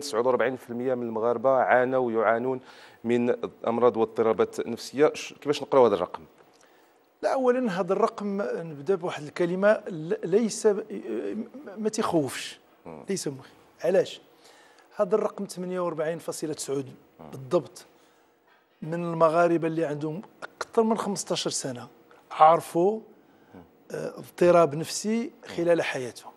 49% من المغاربه عانوا ويعانون من امراض واضطرابات نفسيه كيفاش نقراو هذا الرقم لا اولا هذا الرقم نبدا بواحد الكلمه ليس ما تيخوفش ليس مخي علاش هذا الرقم 48.9 بالضبط من المغاربه اللي عندهم اكثر من 15 سنه عرفوا آه، اضطراب نفسي خلال حياتهم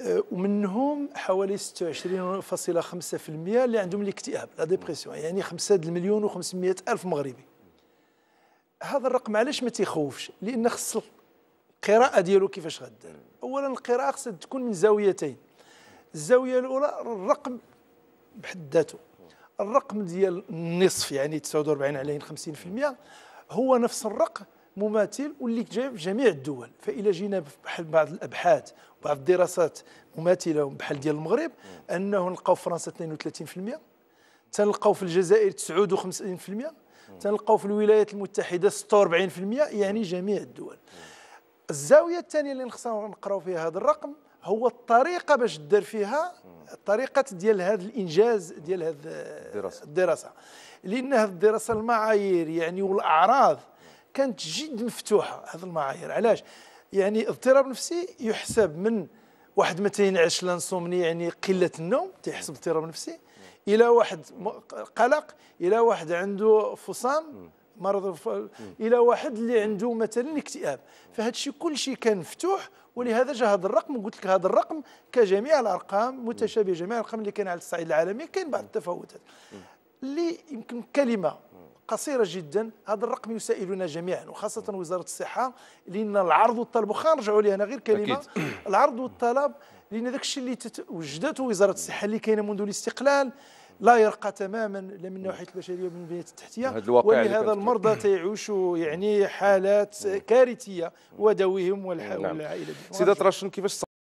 أه، ومنهم حوالي 26.5% اللي عندهم الاكتئاب لا ديبرسيون يعني 5 مليون و500 الف مغربي هذا الرقم علاش ما تيخوفش لان خص القراءه ديالو كيفاش غدير اولا القراءه خصها تكون من زاويتين الزاويه الاولى الرقم بحد ذاته الرقم ديال النصف يعني 49 على 50% هو نفس الرقم مماثل واللي جاي في جميع الدول فإذا جينا بحال بعض الأبحاث وبعض الدراسات مماثلة بحال ديال المغرب أنه نلقاو في فرنسا 32% تنلقاو في الجزائر 59% تنلقاو في الولايات المتحدة 46% يعني جميع الدول الزاوية الثانية اللي خصنا نقراو فيها هذا الرقم هو الطريقه باش دار فيها الطريقه ديال هذا الانجاز ديال هذه الدراسه الدراسه لان هذه الدراسه المعايير يعني والاعراض كانت جد مفتوحه هذه المعايير علاش يعني اضطراب نفسي يحسب من واحد ما تينعش لانسومني يعني قله النوم تيحسب اضطراب نفسي الى واحد قلق الى واحد عنده فصام مرض الى واحد اللي عنده مثلا اكتئاب فهذا الشيء كل شيء كان مفتوح ولهذا جاء هذا الرقم وقلت لك هذا الرقم كجميع الارقام متشابه جميع الارقام اللي كان على الصعيد العالمي كاين بعض التفاوتات اللي يمكن كلمه قصيرة جدا هذا الرقم يسائلنا جميعا وخاصة وزارة الصحة لأن العرض والطلب وخا نرجعوا لهنا غير كلمة أكيد. العرض والطلب لأن ذاك الشيء اللي وجدته وزارة الصحة اللي كاينة منذ الاستقلال لا يرقى تماما لا من ناحيه البشريه ومن البنيه التحتيه ولهذا المرضى تيعيشوا يعني حالات نعم. كارثيه ودويهم نعم. والعائله نعم. سيدة راشن كيفاش